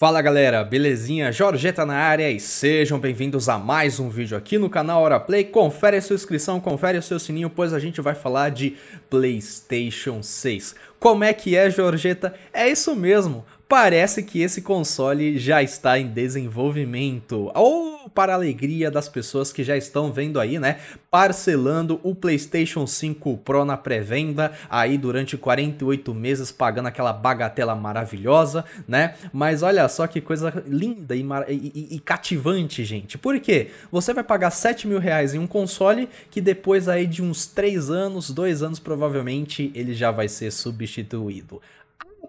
Fala galera, belezinha? Jorgeta na área e sejam bem-vindos a mais um vídeo aqui no canal Hora Play. Confere a sua inscrição, confere o seu sininho, pois a gente vai falar de PlayStation 6. Como é que é, Jorgeta? É isso mesmo. Parece que esse console já está em desenvolvimento. Ou para a alegria das pessoas que já estão vendo aí, né? Parcelando o PlayStation 5 Pro na pré-venda, aí durante 48 meses pagando aquela bagatela maravilhosa, né? Mas olha só que coisa linda e, e, e cativante, gente. Por quê? Você vai pagar 7 mil reais em um console que depois aí de uns 3 anos, 2 anos provavelmente, ele já vai ser substituído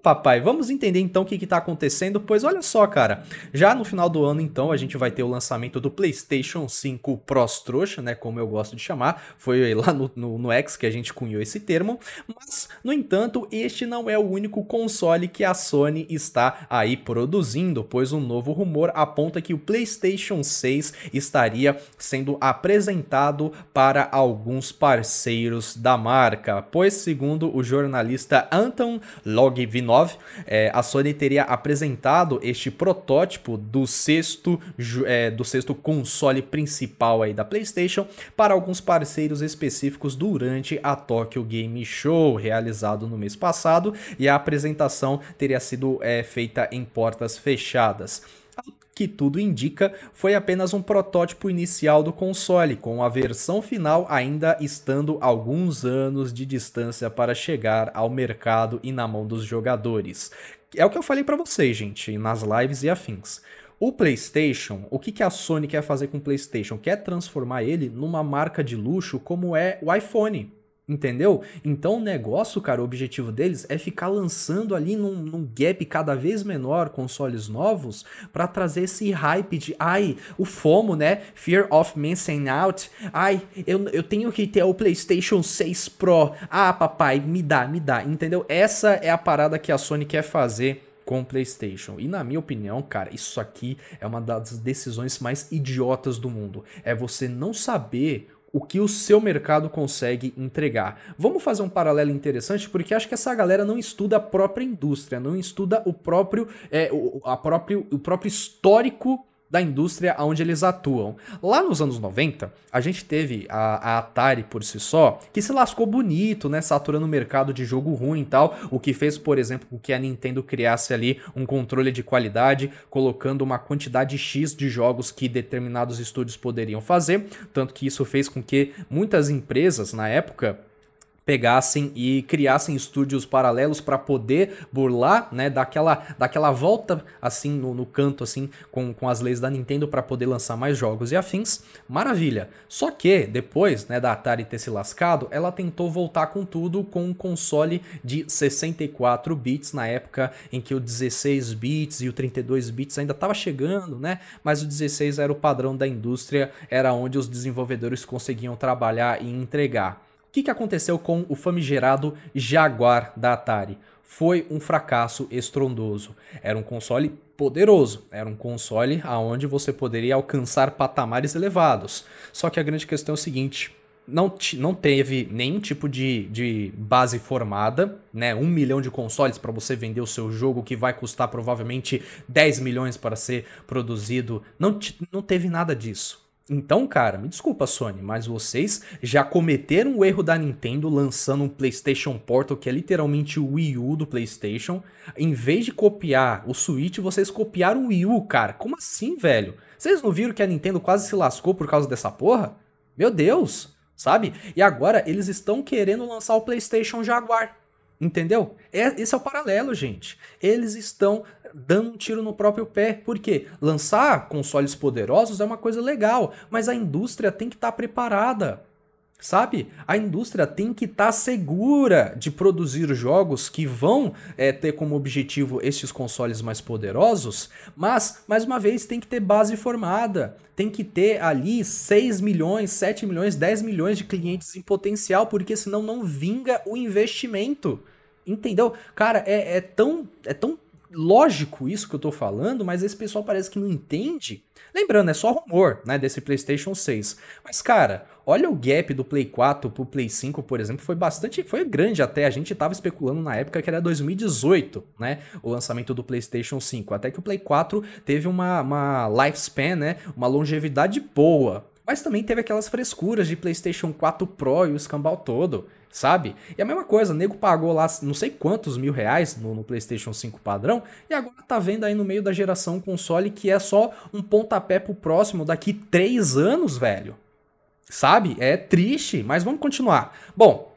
papai, vamos entender então o que está acontecendo, pois olha só, cara, já no final do ano, então, a gente vai ter o lançamento do PlayStation 5 Pros Trouxa, né, como eu gosto de chamar, foi lá no, no, no X que a gente cunhou esse termo, mas, no entanto, este não é o único console que a Sony está aí produzindo, pois um novo rumor aponta que o PlayStation 6 estaria sendo apresentado para alguns parceiros da marca, pois, segundo o jornalista Anton Logvinov, 2009, é, a Sony teria apresentado este protótipo do sexto, é, do sexto console principal aí da PlayStation para alguns parceiros específicos durante a Tokyo Game Show, realizado no mês passado, e a apresentação teria sido é, feita em portas fechadas que tudo indica foi apenas um protótipo inicial do console, com a versão final ainda estando alguns anos de distância para chegar ao mercado e na mão dos jogadores. É o que eu falei para vocês, gente, nas lives e afins. O PlayStation, o que, a Sony quer fazer com o PlayStation? Quer transformar ele numa marca de luxo como é o iPhone. Entendeu? Então o negócio, cara, o objetivo deles é ficar lançando ali num, num gap cada vez menor consoles novos para trazer esse hype de ai, o FOMO, né? Fear of missing out. Ai, eu, eu tenho que ter o PlayStation 6 Pro. Ah, papai, me dá, me dá. Entendeu? Essa é a parada que a Sony quer fazer com o PlayStation. E na minha opinião, cara, isso aqui é uma das decisões mais idiotas do mundo. É você não saber o que o seu mercado consegue entregar. Vamos fazer um paralelo interessante, porque acho que essa galera não estuda a própria indústria, não estuda o próprio, é, o, a próprio, o próprio histórico da indústria onde eles atuam. Lá nos anos 90, a gente teve a, a, Atari por si só, que se lascou bonito, né? Saturando o mercado de jogo ruim e tal, o que fez, por exemplo, com que a Nintendo criasse ali um controle de qualidade, colocando uma quantidade X de jogos que determinados estúdios poderiam fazer, tanto que isso fez com que muitas empresas na época pegassem e criassem estúdios paralelos para poder burlar, né, daquela, daquela volta assim no, no canto assim com, com as leis da Nintendo para poder lançar mais jogos e afins. Maravilha. Só que depois, né, da Atari ter se lascado, ela tentou voltar com tudo com um console de 64 bits na época em que o 16 bits e o 32 bits ainda estava chegando, né? Mas o 16 era o padrão da indústria, era onde os desenvolvedores conseguiam trabalhar e entregar que, que aconteceu com o famigerado Jaguar da Atari? Foi um fracasso estrondoso. Era um console poderoso, era um console aonde você poderia alcançar patamares elevados. Só que a grande questão é o seguinte: não, não teve nenhum tipo de, de base formada, né? Um milhão de consoles para você vender o seu jogo que vai custar provavelmente 10 milhões para ser produzido. Não, não teve nada disso. Então, cara, me desculpa, Sony, mas vocês já cometeram o erro da Nintendo lançando um PlayStation Portal que é literalmente o Wii U do PlayStation. Em vez de copiar o Switch, vocês copiaram o Wii U, cara. Como assim, velho? Vocês não viram que a Nintendo quase se lascou por causa dessa porra? Meu Deus, sabe? E agora eles estão querendo lançar o PlayStation Jaguar. Entendeu? É, esse é o paralelo, gente. Eles estão dando um tiro no próprio pé. Por quê? Lançar consoles poderosos é uma coisa legal, mas a indústria tem que estar tá preparada. Sabe? A indústria tem que estar tá segura de produzir jogos que vão é, ter como objetivo esses consoles mais poderosos, mas, mais uma vez, tem que ter base formada. Tem que ter ali 6 milhões, 7 milhões, 10 milhões de clientes em potencial, porque senão não vinga o investimento. Entendeu? Cara, é, é tão, é tão lógico isso que eu tô falando, mas esse pessoal parece que não entende. Lembrando, é só rumor, né, desse PlayStation 6. Mas cara, olha o gap do Play 4 pro Play 5, por exemplo, foi bastante, foi grande até. A gente tava especulando na época que era 2018, né, o lançamento do PlayStation 5, até que o Play 4 teve uma uma lifespan, né, uma longevidade boa. Mas também teve aquelas frescuras de PlayStation 4 Pro e o escambau todo sabe? E a mesma coisa, o nego pagou lá não sei quantos mil reais no, no, PlayStation 5 padrão e agora tá vendo aí no meio da geração console que é só um pontapé pro próximo daqui três anos, velho. Sabe? É triste, mas vamos continuar. Bom,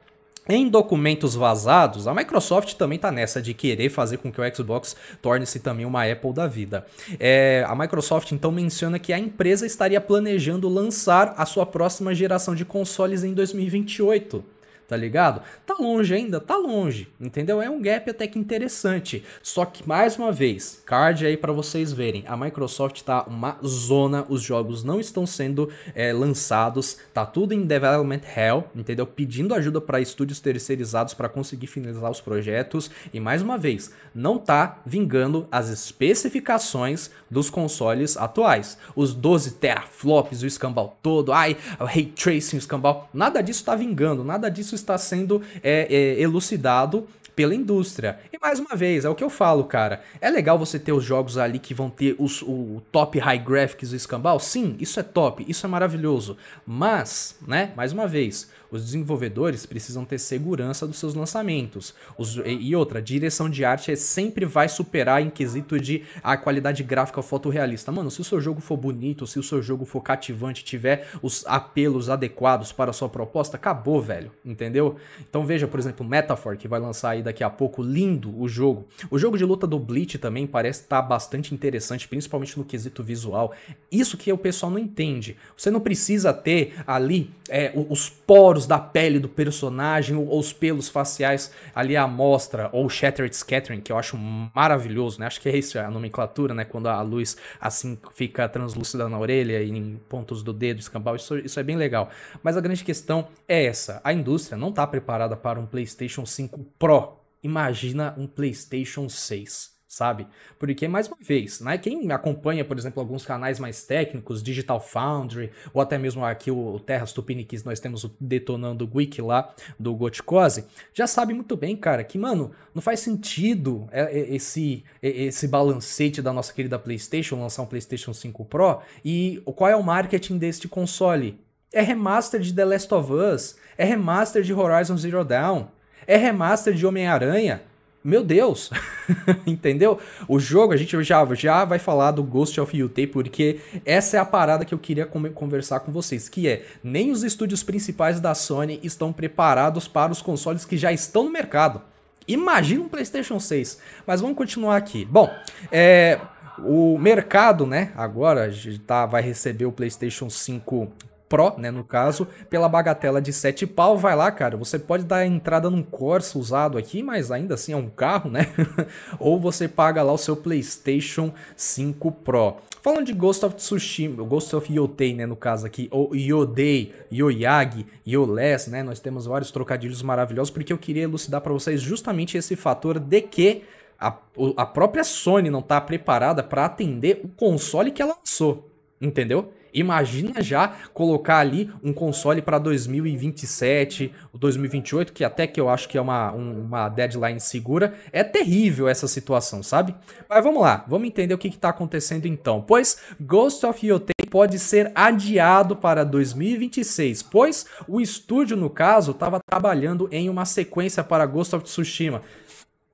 em documentos vazados, a Microsoft também tá nessa de querer fazer com que o Xbox torne-se também uma Apple da vida. É, a Microsoft então menciona que a empresa estaria planejando lançar a sua próxima geração de consoles em 2028 tá ligado? Tá longe ainda, tá longe, entendeu? É um gap até que interessante. Só que, mais uma vez, card aí para vocês verem, a Microsoft tá uma zona, os jogos não estão sendo é, lançados, tá tudo em development hell, entendeu? Pedindo ajuda para estúdios terceirizados para conseguir finalizar os projetos. E mais uma vez, não tá vingando as especificações dos consoles atuais. Os 12 teraflops, o escambau todo, ai, o ray tracing, o escambau, nada disso tá vingando, nada disso isso está sendo é, é, elucidado pela indústria. E mais uma vez, é o que eu falo, cara. É legal você ter os jogos ali que vão ter os, o top high graphics do escambau? Sim, isso é top, isso é maravilhoso. Mas, né, mais uma vez, os desenvolvedores precisam ter segurança dos seus lançamentos. Os, e outra, direção de arte é sempre vai superar em quesito de a qualidade gráfica fotorrealista. Mano, se o seu jogo for bonito, se o seu jogo for cativante, tiver os apelos adequados para a sua proposta, acabou, velho. Entendeu? Então veja, por exemplo, Metaphor, que vai lançar aí daqui a pouco, lindo o jogo. O jogo de luta do Bleach também parece estar tá bastante interessante, principalmente no quesito visual. Isso que o pessoal não entende. Você não precisa ter ali é, os poros da pele do personagem ou, ou os pelos faciais ali à mostra, ou Shattered Scattering, que eu acho maravilhoso, né? Acho que é isso é a nomenclatura, né? Quando a luz assim fica translúcida na orelha e em pontos do dedo, escambau, isso, isso é bem legal. Mas a grande questão é essa: a indústria não está preparada para um PlayStation 5 Pro. Imagina um PlayStation 6 sabe? Porque, mais uma vez, né, quem acompanha, por exemplo, alguns canais mais técnicos, Digital Foundry, ou até mesmo aqui o Terras Tupiniquins, nós temos o Detonando Wiki lá, do Goticose, já sabe muito bem, cara, que, mano, não faz sentido é, é, esse, é, esse balancete da nossa querida PlayStation, lançar um PlayStation 5 Pro, e qual é o marketing deste console? É remaster de The Last of Us, é remaster de Horizon Zero Dawn, é remaster de Homem-Aranha, meu Deus, entendeu? O jogo, a gente já, já vai falar do Ghost of Yutei, porque essa é a parada que eu queria conversar com vocês, que é, nem os estúdios principais da Sony estão preparados para os consoles que já estão no mercado. Imagina um PlayStation 6, mas vamos continuar aqui. Bom, é, o mercado, né, agora tá, vai receber o PlayStation 5 Pro, né, no caso, pela bagatela de 7 pau, vai lá, cara, você pode dar entrada num Corsa usado aqui, mas ainda assim é um carro, né? Ou você paga lá o seu PlayStation 5 Pro. Falando de Ghost of Tsushima, Ghost of Yotei, né, no caso aqui, ou Yodei, Yoyagi, Yoles, né? Nós temos vários trocadilhos maravilhosos porque eu queria elucidar para vocês justamente esse fator de que a, a própria Sony não está preparada para atender o console que ela lançou, entendeu? Imagina já colocar ali um console para 2027, 2028, que até que eu acho que é uma, uma deadline segura. É terrível essa situação, sabe? Mas vamos lá, vamos entender o que está acontecendo então. Pois Ghost of Yotei pode ser adiado para 2026, pois o estúdio, no caso, estava trabalhando em uma sequência para Ghost of Tsushima.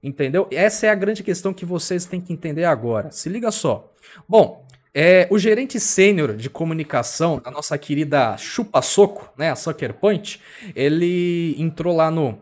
Entendeu? Essa é a grande questão que vocês têm que entender agora. Se liga só. Bom, é, o gerente sênior de comunicação, a nossa querida Chupa Soco, né, a Sucker Punch, ele entrou lá no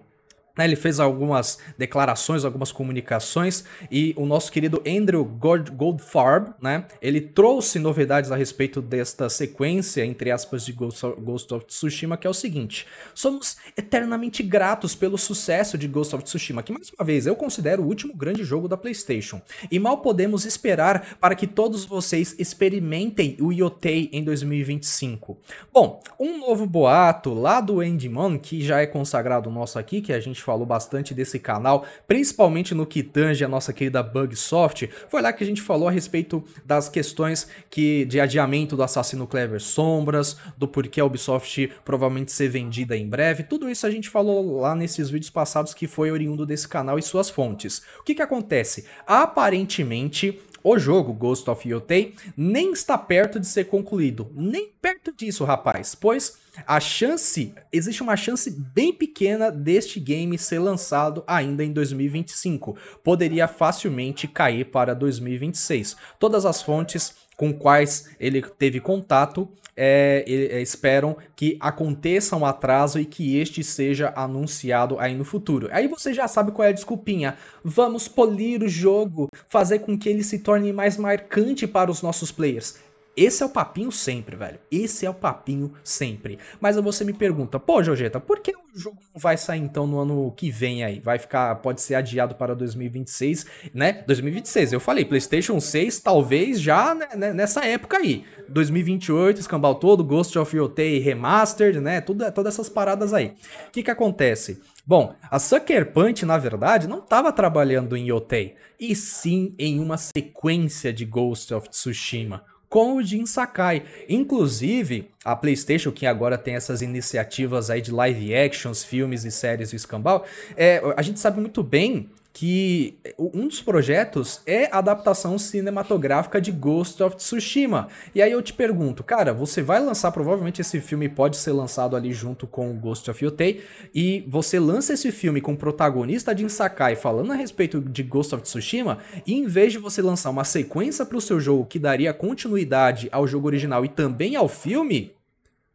né? Ele fez algumas declarações, algumas comunicações, e o nosso querido Andrew Goldfarb, né? Ele trouxe novidades a respeito desta sequência, entre aspas, de Ghost of Tsushima, que é o seguinte: somos eternamente gratos pelo sucesso de Ghost of Tsushima, que, mais uma vez, eu considero o último grande jogo da PlayStation. E mal podemos esperar para que todos vocês experimentem o Yotei em 2025. Bom, um novo boato lá do Endemon, que já é consagrado nosso aqui, que a gente falou bastante desse canal, principalmente no que tange a nossa querida Bugsoft. Foi lá que a gente falou a respeito das questões que de adiamento do Assassino Clever Sombras, do porquê a Ubisoft provavelmente ser vendida em breve. Tudo isso a gente falou lá nesses vídeos passados que foi oriundo desse canal e suas fontes. O que que acontece? Aparentemente, o jogo Ghost of Yotei nem está perto de ser concluído, nem perto disso, rapaz, pois a chance, existe uma chance bem pequena deste game ser lançado ainda em 2025. Poderia facilmente cair para 2026. Todas as fontes com quais ele teve contato é, é, esperam que aconteça um atraso e que este seja anunciado aí no futuro. Aí você já sabe qual é a desculpinha. Vamos polir o jogo, fazer com que ele se torne mais marcante para os nossos players. Esse é o papinho sempre, velho. Esse é o papinho sempre. Mas você me pergunta, pô, Jojeta, por que o jogo não vai sair então no ano que vem aí? Vai ficar, pode ser adiado para 2026, né? 2026, eu falei, PlayStation 6 talvez já né, né, nessa época aí. 2028, escambau todo, Ghost of Yotei Remastered, né? Tudo, todas essas paradas aí. O que que acontece? Bom, a Sucker Punch, na verdade, não estava trabalhando em Yotei, e sim em uma sequência de Ghost of Tsushima com o Jin Sakai. Inclusive, a PlayStation, que agora tem essas iniciativas aí de live actions, filmes e séries do escambau, é, a gente sabe muito bem que eh, um dos projetos é a adaptação cinematográfica de Ghost of Tsushima. E aí eu te pergunto, cara, você vai lançar, provavelmente esse filme pode ser lançado ali junto com Ghost of Yotei, e você lança esse filme com o protagonista de Insakai falando a respeito de Ghost of Tsushima, e em vez de você lançar uma sequência para o seu jogo que daria continuidade ao jogo original e também ao filme,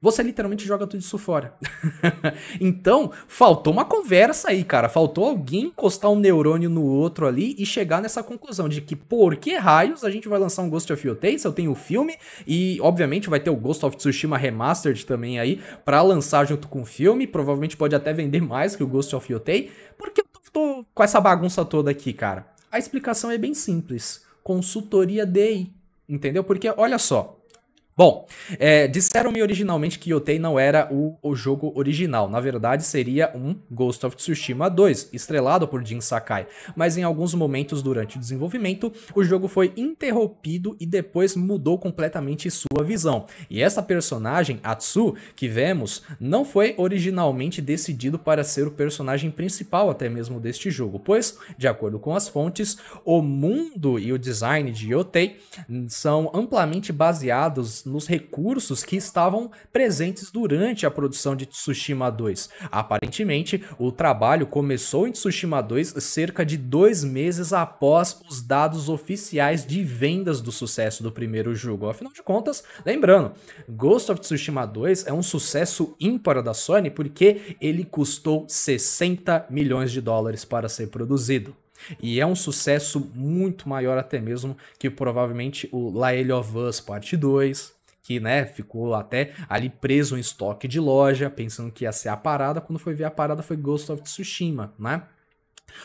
você literalmente joga tudo isso fora. então, faltou uma conversa aí, cara. Faltou alguém encostar um neurônio no outro ali e chegar nessa conclusão de que por que raios a gente vai lançar um Ghost of Yotei? Eu tenho o filme e, obviamente, vai ter o Ghost of Tsushima Remastered também aí para lançar junto com o filme. Provavelmente pode até vender mais que o Ghost of Yotei. Por que eu tô com essa bagunça toda aqui, cara? A explicação é bem simples. Consultoria DI. Entendeu? Porque, olha só, Bom, é, disseram-me originalmente que Yotei não era o, o, jogo original. Na verdade, seria um Ghost of Tsushima 2, estrelado por Jin Sakai. Mas em alguns momentos durante o desenvolvimento, o jogo foi interrompido e depois mudou completamente sua visão. E essa personagem, Atsu, que vemos, não foi originalmente decidido para ser o personagem principal até mesmo deste jogo, pois, de acordo com as fontes, o mundo e o design de Yotei são amplamente baseados nos, recursos que estavam presentes durante a produção de Tsushima 2. Aparentemente, o trabalho começou em Tsushima 2 cerca de dois meses após os dados oficiais de vendas do sucesso do primeiro jogo. Afinal de contas, lembrando, Ghost of Tsushima 2 é um sucesso ímpar da Sony porque ele custou 60 milhões de dólares para ser produzido. E é um sucesso muito maior até mesmo que provavelmente o Lael of Us Parte 2, que né, ficou até ali preso em estoque de loja, pensando que ia ser a parada, quando foi ver a parada foi Ghost of Tsushima, né?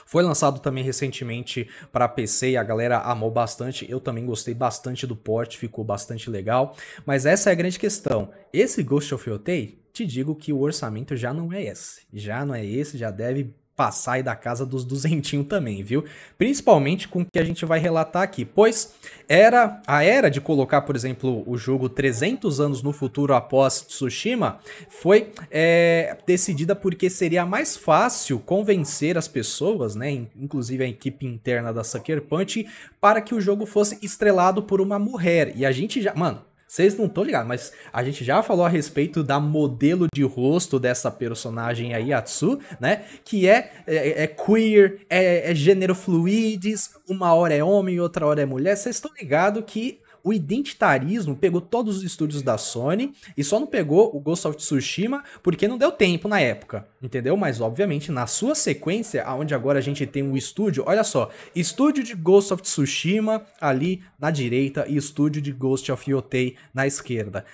Foi lançado também recentemente para PC e a galera amou bastante. Eu também gostei bastante do porte, ficou bastante legal. Mas essa é a grande questão. Esse Ghost of Yotei, te digo que o orçamento já não é esse. Já não é esse, já deve passar aí da casa dos duzentinho também, viu? Principalmente com o que a gente vai relatar aqui, pois era a era de colocar, por exemplo, o jogo 300 anos no futuro após Tsushima foi é, decidida porque seria mais fácil convencer as pessoas, né, inclusive a equipe interna da Sucker Punch, para que o jogo fosse estrelado por uma mulher. E a gente já, mano, vocês não estão ligados, mas a gente já falou a respeito da modelo de rosto dessa personagem aí, Atsu, né? Que é, é, é queer, é, é gênero fluides, uma hora é homem, outra hora é mulher. Vocês estão ligados que o identitarismo pegou todos os estúdios da Sony e só não pegou o Ghost of Tsushima porque não deu tempo na época, entendeu? Mas obviamente na sua sequência, aonde agora a gente tem um estúdio, olha só, estúdio de Ghost of Tsushima ali na direita e estúdio de Ghost of Yotei na esquerda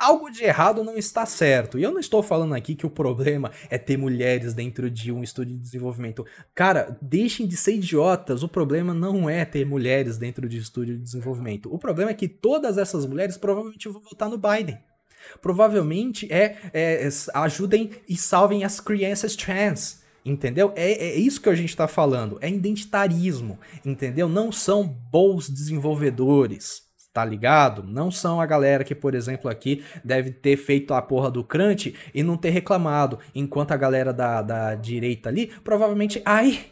algo de errado não está certo. E eu não estou falando aqui que o problema é ter mulheres dentro de um estúdio de desenvolvimento. Cara, deixem de ser idiotas. O problema não é ter mulheres dentro de estúdio de desenvolvimento. O problema é que todas essas mulheres provavelmente vão votar no Biden. Provavelmente é, é ajudem e salvem as crianças trans. Entendeu? É, é, isso que a gente está falando. É identitarismo, entendeu? Não são bons desenvolvedores tá ligado? Não são a galera que, por exemplo, aqui deve ter feito a porra do crunch e não ter reclamado, enquanto a galera da, da direita ali provavelmente, ai,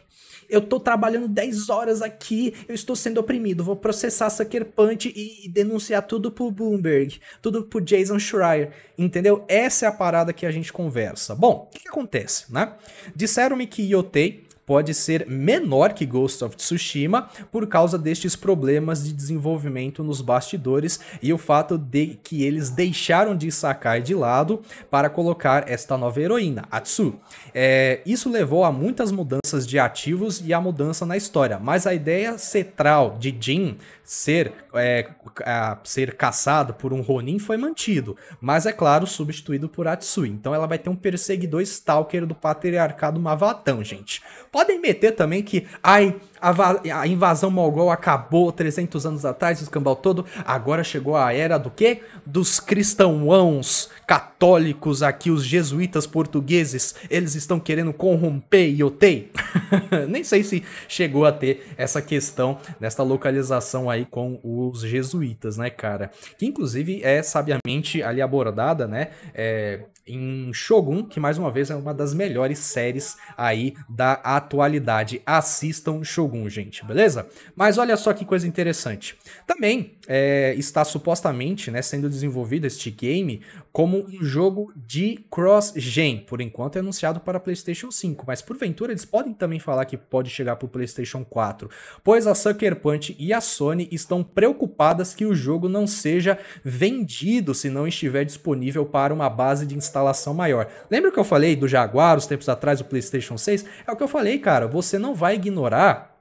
eu tô trabalhando 10 horas aqui, eu estou sendo oprimido, vou processar Sucker Punch e, e denunciar tudo pro Bloomberg, tudo pro Jason Schreier, entendeu? Essa é a parada que a gente conversa. Bom, o que, que acontece, né? Disseram-me que Yotei pode ser menor que Ghost of Tsushima por causa destes problemas de desenvolvimento nos bastidores e o fato de que eles deixaram de Sakai de lado para colocar esta nova heroína, Atsu. É, isso levou a muitas mudanças de ativos e a mudança na história, mas a ideia central de Jin ser, é, a, ser caçado por um Ronin foi mantido, mas é claro, substituído por Atsui. Então ela vai ter um perseguidor stalker do patriarcado Mavatão, gente. Podem meter também que, ai, a, invasão mongol acabou 300 anos atrás, o escambau todo. Agora chegou a era do quê? Dos cristãoãos católicos aqui, os jesuítas portugueses. Eles estão querendo corromper Yotei. Nem sei se chegou a ter essa questão nesta localização aí com os jesuítas, né, cara? Que inclusive é sabiamente ali abordada, né? É, em Shogun, que mais uma vez é uma das melhores séries aí da atualidade. Assistam Shogun algum, gente, beleza? Mas olha só que coisa interessante. Também é, está supostamente né, sendo desenvolvido este game como um jogo de cross-gen. Por enquanto é anunciado para PlayStation 5, mas porventura eles podem também falar que pode chegar para o PlayStation 4, pois a Sucker Punch e a Sony estão preocupadas que o jogo não seja vendido se não estiver disponível para uma base de instalação maior. Lembra que eu falei do Jaguar os tempos atrás, o PlayStation 6? É o que eu falei, cara, você não vai ignorar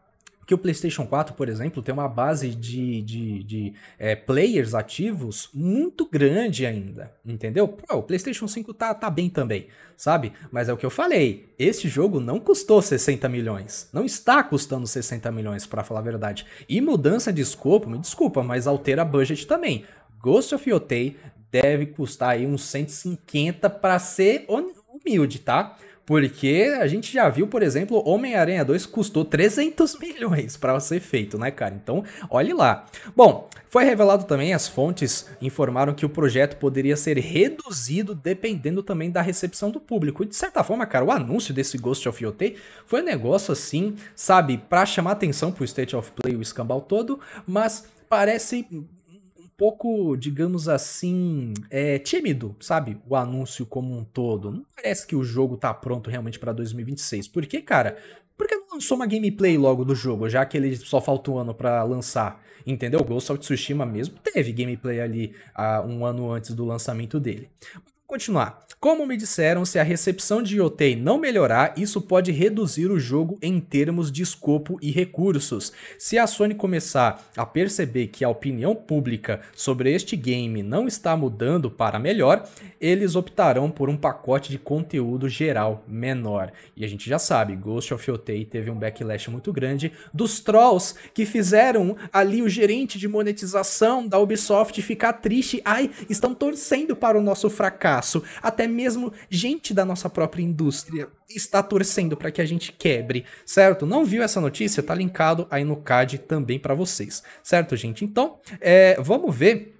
que o PlayStation 4, por exemplo, tem uma base de, de, de é, players ativos muito grande ainda, entendeu? Pô, o PlayStation 5 tá, tá bem também, sabe? Mas é o que eu falei, este jogo não custou 60 milhões, não está custando 60 milhões, para falar a verdade. E mudança de escopo, me desculpa, mas altera budget também. Ghost of Yotei deve custar aí uns 150 para ser humilde, tá? Porque a gente já viu, por exemplo, Homem-Aranha 2 custou 300 milhões para ser feito, né, cara? Então, olhe lá. Bom, foi revelado também, as fontes informaram que o projeto poderia ser reduzido dependendo também da recepção do público. E de certa forma, cara, o anúncio desse Ghost of Yotei foi um negócio assim, sabe, para chamar atenção pro State of Play, o escambau todo, mas parece pouco, digamos assim, é, tímido, sabe? O anúncio como um todo. Não parece que o jogo tá pronto realmente para 2026. Por que, cara? Porque não lançou uma gameplay logo do jogo, já que ele só falta um ano para lançar. Entendeu? Ghost of Tsushima mesmo teve gameplay ali uh, um ano antes do lançamento dele. Continuar. Como me disseram, se a recepção de Yotei não melhorar, isso pode reduzir o jogo em termos de escopo e recursos. Se a Sony começar a perceber que a opinião pública sobre este game não está mudando para melhor, eles optarão por um pacote de conteúdo geral menor. E a gente já sabe, Ghost of Yotei teve um backlash muito grande dos trolls que fizeram ali o gerente de monetização da Ubisoft ficar triste. Ai, estão torcendo para o nosso fracasso fracasso. Até mesmo gente da nossa própria indústria está torcendo para que a gente quebre, certo? Não viu essa notícia? Tá linkado aí no card também para vocês, certo, gente? Então, é, vamos ver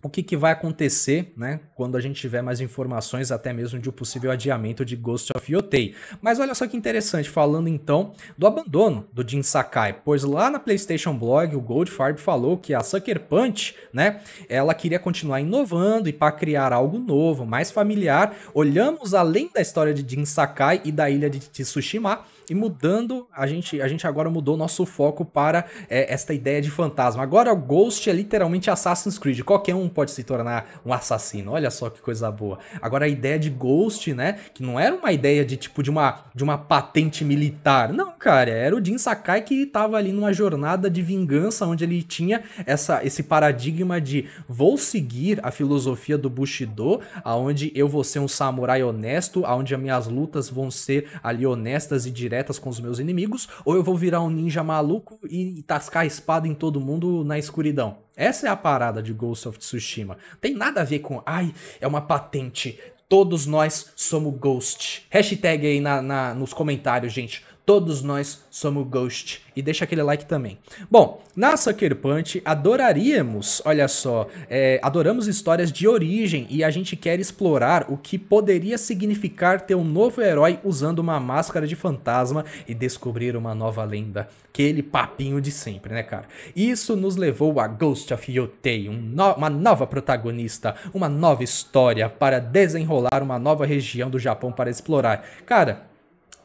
o que, que, vai acontecer, né? Quando a gente tiver mais informações, até mesmo de um possível adiamento de Ghost of Yotei. Mas olha só que interessante, falando então do abandono do Jin Sakai, pois lá na PlayStation Blog o Goldfarb falou que a Sucker Punch, né? Ela queria continuar inovando e para criar algo novo, mais familiar. Olhamos além da história de Jin Sakai e da ilha de Tsushima e mudando, a gente, a gente agora mudou nosso foco para é, esta ideia de fantasma. Agora o Ghost é literalmente Assassin's Creed, qualquer um pode se tornar um assassino. Olha só que coisa boa. Agora a ideia de Ghost, né? Que não era uma ideia de tipo de uma, de uma patente militar. Não, cara, era o Jin Sakai que estava ali numa jornada de vingança onde ele tinha essa, esse paradigma de vou seguir a filosofia do Bushido, aonde eu vou ser um samurai honesto, aonde as minhas lutas vão ser ali honestas e diretas com os meus inimigos, ou eu vou virar um ninja maluco e tascar a espada em todo mundo na escuridão. Essa é a parada de Ghost of Tsushima. Tem nada a ver com, ai, é uma patente. Todos nós somos Ghost. Hashtag aí na, na nos comentários, gente. Todos nós somos Ghost. E deixa aquele like também. Bom, na Sucker Punch, adoraríamos, olha só, é, adoramos histórias de origem e a gente quer explorar o que poderia significar ter um novo herói usando uma máscara de fantasma e descobrir uma nova lenda. Aquele papinho de sempre, né, cara? Isso nos levou a Ghost of Yotei, um no uma nova protagonista, uma nova história para desenrolar uma nova região do Japão para explorar. Cara,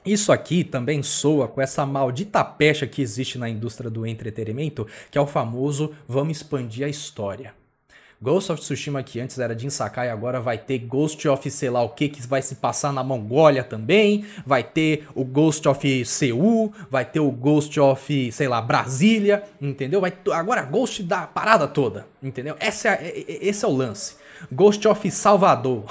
isso aqui também soa com essa maldita pecha que existe na indústria do entretenimento, que é o famoso vamos expandir a história. Ghost of Tsushima, que antes era de Insakai, agora vai ter Ghost of sei lá o que, que vai se passar na Mongólia também, vai ter o Ghost of Seul, vai ter o Ghost of, sei lá, Brasília, entendeu? Vai agora Ghost da parada toda, entendeu? É, é, é, esse é o lance. Ghost of Salvador,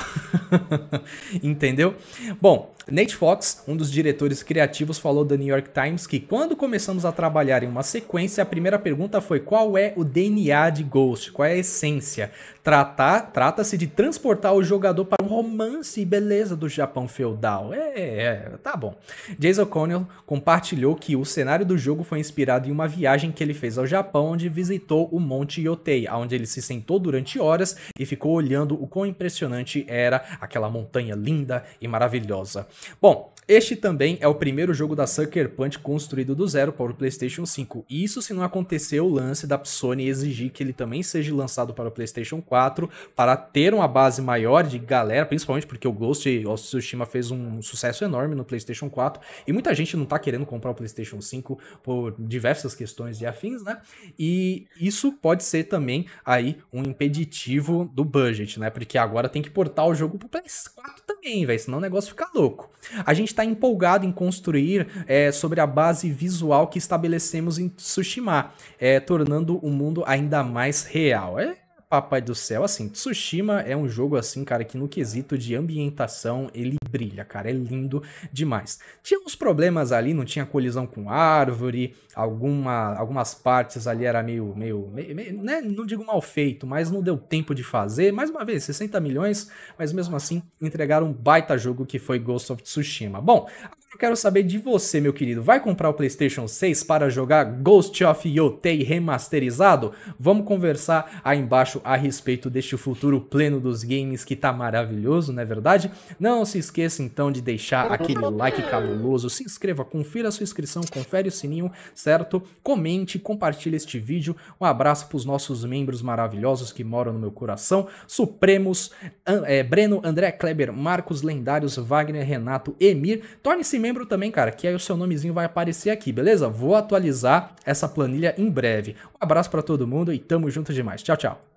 entendeu? Bom, Nate Fox, um dos diretores criativos, falou da New York Times que quando começamos a trabalhar em uma sequência, a primeira pergunta foi qual é o DNA de Ghost, qual é a essência. Trata-se de transportar o jogador para um romance e beleza do Japão feudal. É, é, é tá bom. Jason O'Connell compartilhou que o cenário do jogo foi inspirado em uma viagem que ele fez ao Japão, onde visitou o Monte Yotei, onde ele se sentou durante horas e ficou olhando o quão impressionante era aquela montanha linda e maravilhosa. Bom, este também é o primeiro jogo da Sucker Punch construído do zero para o PlayStation 5. E isso se não acontecer o lance da Sony exigir que ele também seja lançado para o PlayStation 4, para ter uma base maior de galera, principalmente porque o Ghost of Tsushima fez um sucesso enorme no PlayStation 4 e muita gente não está querendo comprar o PlayStation 5 por diversas questões e afins, né? E isso pode ser também aí um impeditivo do budget, né? Porque agora tem que portar o jogo para o PS4 também, velho, senão o negócio fica louco. A gente tá está empolgado em construir é, sobre a base visual que estabelecemos em Tsushima, é, tornando o mundo ainda mais real. É Papai do céu, assim, Tsushima é um jogo assim, cara, que no quesito de ambientação ele brilha, cara, é lindo demais. Tinha uns problemas ali, não tinha colisão com árvore, alguma, algumas partes ali era meio, meio, meio, meio né? não digo mal feito, mas não deu tempo de fazer. Mais uma vez, 60 milhões, mas mesmo assim entregaram um baita jogo que foi Ghost of Tsushima. Bom, eu quero saber de você, meu querido. Vai comprar o PlayStation 6 para jogar Ghost of Yotei remasterizado? Vamos conversar aí embaixo a respeito deste futuro pleno dos games que tá maravilhoso, não é verdade? Não se esqueça então de deixar aquele like cabuloso, se inscreva, confira a sua inscrição, confere o sininho, certo? Comente, compartilhe este vídeo. Um abraço para os nossos membros maravilhosos que moram no meu coração: Supremos, An é, Breno, André Kleber, Marcos Lendários, Wagner, Renato, Emir. Torne-se membro também, cara, que aí o seu nomezinho vai aparecer aqui, beleza? Vou atualizar essa planilha em breve. Um abraço para todo mundo e tamo junto demais. Tchau, tchau.